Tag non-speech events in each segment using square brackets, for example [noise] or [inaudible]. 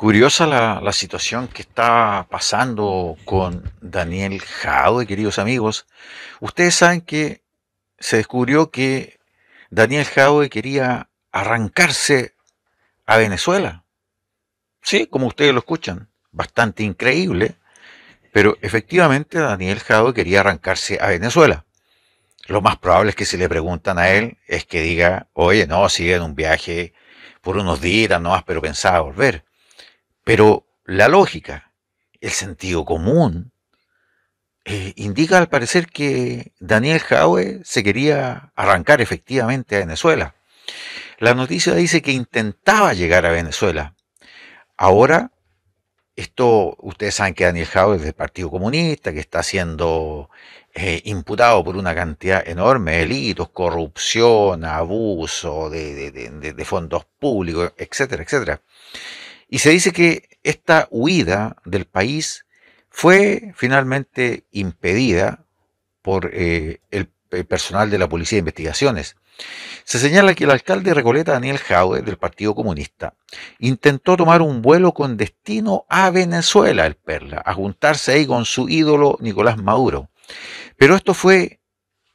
Curiosa la, situación que está pasando con Daniel Jaude, queridos amigos. Ustedes saben que se descubrió que Daniel Jaude quería arrancarse a Venezuela. Sí, como ustedes lo escuchan, bastante increíble, pero efectivamente Daniel Jaude quería arrancarse a Venezuela. Lo más probable es que si le preguntan a él es que diga, oye, no, sigue en un viaje por unos días más, pero pensaba volver. Pero la lógica, el sentido común, eh, indica al parecer que Daniel Jaue se quería arrancar efectivamente a Venezuela. La noticia dice que intentaba llegar a Venezuela. Ahora, esto, ustedes saben que Daniel Jaue es del Partido Comunista, que está siendo eh, imputado por una cantidad enorme de delitos, corrupción, abuso de, de fondos públicos, etcétera, etcétera. Y se dice que esta huida del país fue finalmente impedida por eh, el, personal de la Policía de Investigaciones. Se señala que el alcalde de Recoleta, Daniel Jaue, del Partido Comunista, intentó tomar un vuelo con destino a Venezuela, el Perla, a juntarse ahí con su ídolo Nicolás Maduro. Pero esto fue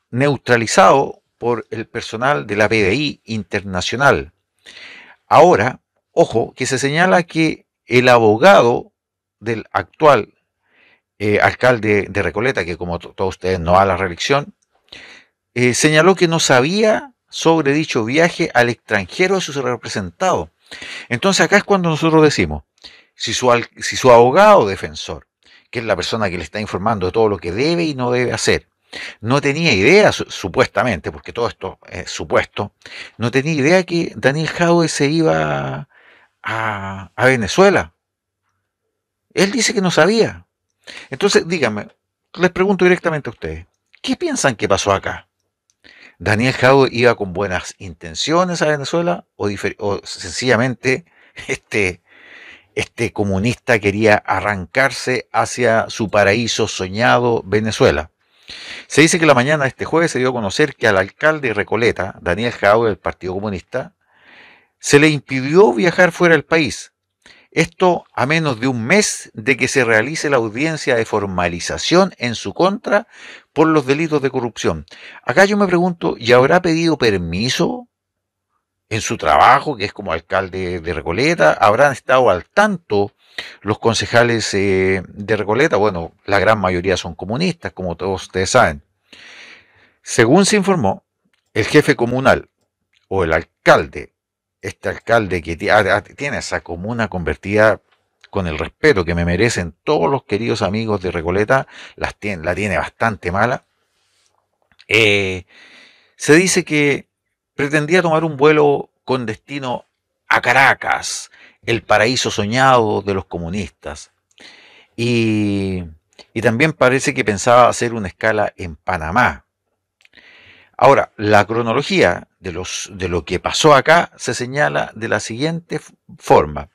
neutralizado por el personal de la PDI internacional. Ahora, Ojo, que se señala que el abogado del actual eh, alcalde de Recoleta, que como todos ustedes no a la reelección, eh, señaló que no sabía sobre dicho viaje al extranjero de su representado. Entonces acá es cuando nosotros decimos, si su, si su abogado defensor, que es la persona que le está informando de todo lo que debe y no debe hacer, no tenía idea, supuestamente, porque todo esto es supuesto, no tenía idea que Daniel Jaue se iba a, Venezuela. Él dice que no sabía. Entonces, díganme, les pregunto directamente a ustedes, ¿qué piensan que pasó acá? ¿Daniel Jao iba con buenas intenciones a Venezuela o, sencillamente [laughs] este, este comunista quería arrancarse hacia su paraíso soñado Venezuela? Se dice que la mañana de este jueves se dio a conocer que al alcalde Recoleta, Daniel Jao del Partido Comunista, se le impidió viajar fuera del país. Esto a menos de un mes de que se realice la audiencia de formalización en su contra por los delitos de corrupción. Acá yo me pregunto, ¿y habrá pedido permiso en su trabajo, que es como alcalde de Recoleta? ¿Habrán estado al tanto los concejales eh, de Recoleta? Bueno, la gran mayoría son comunistas, como todos ustedes saben. Según se informó, el jefe comunal o el alcalde este alcalde que ah, ah, tiene esa comuna convertida con el respeto que me merecen todos los queridos amigos de Recoleta, la tiene bastante mala. Eh, se dice que pretendía tomar un vuelo con destino a Caracas, el paraíso soñado de los comunistas. Y, y también parece que pensaba hacer una escala en Panamá. Ahora, la cronología de, los, de lo que pasó acá se señala de la siguiente forma.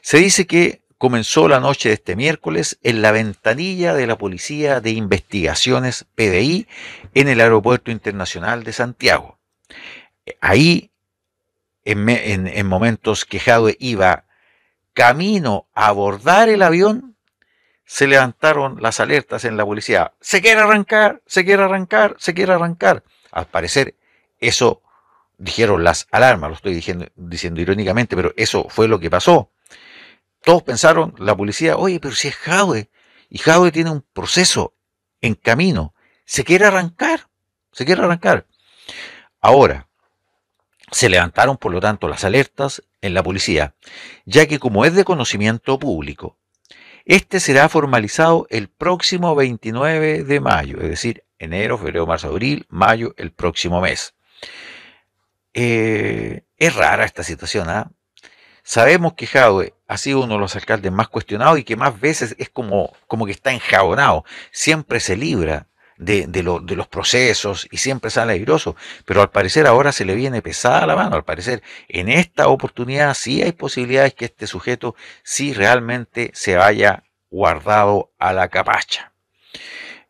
Se dice que comenzó la noche de este miércoles en la ventanilla de la Policía de Investigaciones PDI en el Aeropuerto Internacional de Santiago. Ahí, en, en momentos que Jadwe iba camino a abordar el avión, se levantaron las alertas en la policía. Se quiere arrancar, se quiere arrancar, se quiere arrancar. Al parecer, eso dijeron las alarmas, lo estoy diciendo, irónicamente, pero eso fue lo que pasó. Todos pensaron, la policía, oye, pero si es Jaude, y Jaude tiene un proceso en camino, se quiere arrancar, se quiere arrancar. Ahora, se levantaron, por lo tanto, las alertas en la policía, ya que como es de conocimiento público, este será formalizado el próximo 29 de mayo, es decir, enero, febrero, marzo, abril, mayo, el próximo mes. Eh, es rara esta situación, ¿ah? Sabemos que Jadwe ha sido uno de los alcaldes más cuestionados y que más veces es como, como que está enjabonado. Siempre se libra de, de, los procesos y siempre sale airoso, pero al parecer ahora se le viene pesada la mano, al parecer en esta oportunidad sí hay posibilidades que este sujeto sí realmente se haya guardado a la capacha.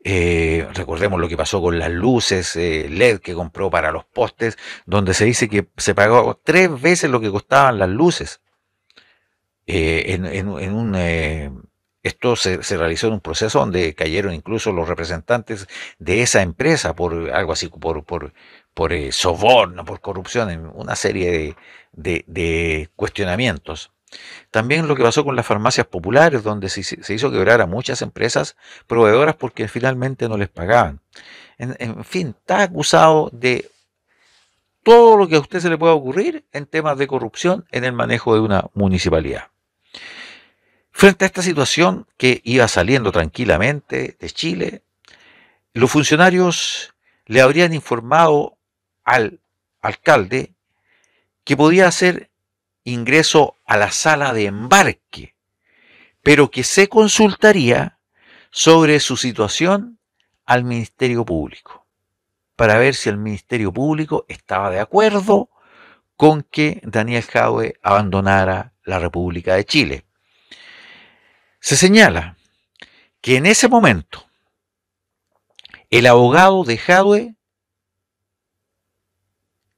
Eh, recordemos lo que pasó con las luces eh, LED que compró para los postes, donde se dice que se pagó tres veces lo que costaban las luces. Eh, en, un, esto se, realizó en un proceso donde cayeron incluso los representantes de esa empresa por algo así, por, soborno, por corrupción, en una serie de cuestionamientos. También lo que pasó con las farmacias populares, donde se hizo quebrar a muchas empresas proveedoras porque finalmente no les pagaban. En, fin, está acusado de todo lo que a usted se le pueda ocurrir en temas de corrupción en el manejo de una municipalidad. Frente a esta situación que iba saliendo tranquilamente de Chile, los funcionarios le habrían informado al alcalde que podía hacer ingreso a la sala de embarque, pero que se consultaría sobre su situación al Ministerio Público, para ver si el Ministerio Público estaba de acuerdo con que Daniel Jadwe abandonara la República de Chile. Se señala que en ese momento el abogado de Jadwe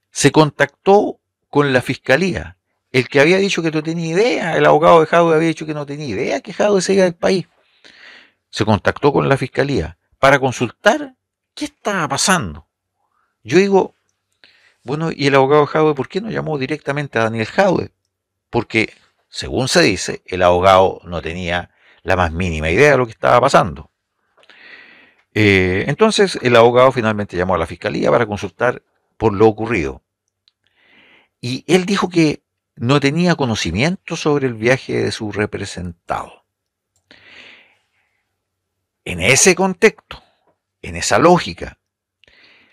se contactó con la fiscalía el que había dicho que no tenía idea, el abogado de Jadwe había dicho que no tenía idea que Jadwe se iba del país. Se contactó con la fiscalía para consultar qué estaba pasando. Yo digo, bueno, ¿y el abogado de Jadwe por qué no llamó directamente a Daniel Jadwe? Porque, según se dice, el abogado no tenía la más mínima idea de lo que estaba pasando. Eh, entonces, el abogado finalmente llamó a la fiscalía para consultar por lo ocurrido. Y él dijo que no tenía conocimiento sobre el viaje de su representado. En ese contexto, en esa lógica,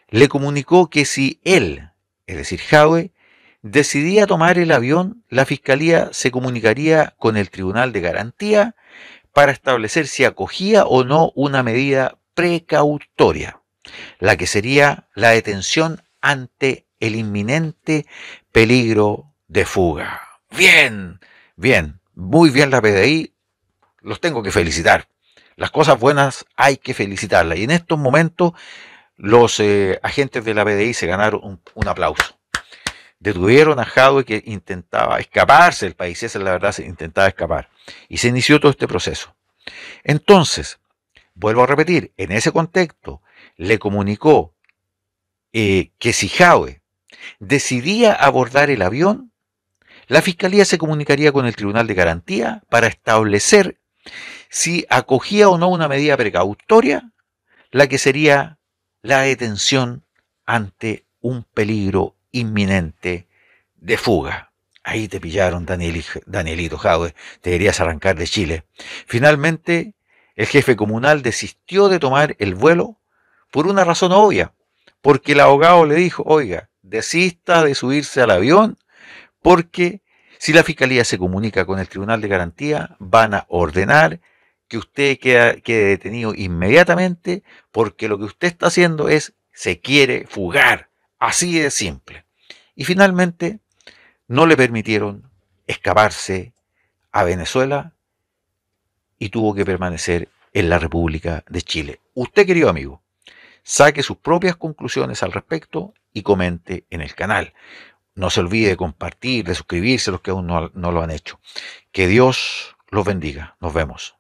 le comunicó que si él, es decir, Jaue, decidía tomar el avión, la fiscalía se comunicaría con el Tribunal de Garantía para establecer si acogía o no una medida precautoria, la que sería la detención ante el inminente peligro de fuga. Bien, bien, muy bien la PDI, los tengo que felicitar. Las cosas buenas hay que felicitarlas. Y en estos momentos los eh, agentes de la PDI se ganaron un, aplauso. Detuvieron a Jadwe que intentaba escaparse del país, esa es la verdad, se intentaba escapar. Y se inició todo este proceso. Entonces, vuelvo a repetir, en ese contexto le comunicó eh, que si Jadwe decidía abordar el avión, la Fiscalía se comunicaría con el Tribunal de Garantía para establecer si acogía o no una medida precautoria, la que sería la detención ante un peligro inminente de fuga. Ahí te pillaron, Danielito Jaue, te deberías arrancar de Chile. Finalmente, el jefe comunal desistió de tomar el vuelo por una razón obvia, porque el abogado le dijo, oiga, desista de subirse al avión porque si la Fiscalía se comunica con el Tribunal de Garantía, van a ordenar que usted quede, detenido inmediatamente porque lo que usted está haciendo es se quiere fugar, así de simple. Y finalmente, no le permitieron escaparse a Venezuela y tuvo que permanecer en la República de Chile. Usted, querido amigo, saque sus propias conclusiones al respecto y comente en el canal. No se olvide de compartir, de suscribirse los que aún no, no lo han hecho. Que Dios los bendiga. Nos vemos.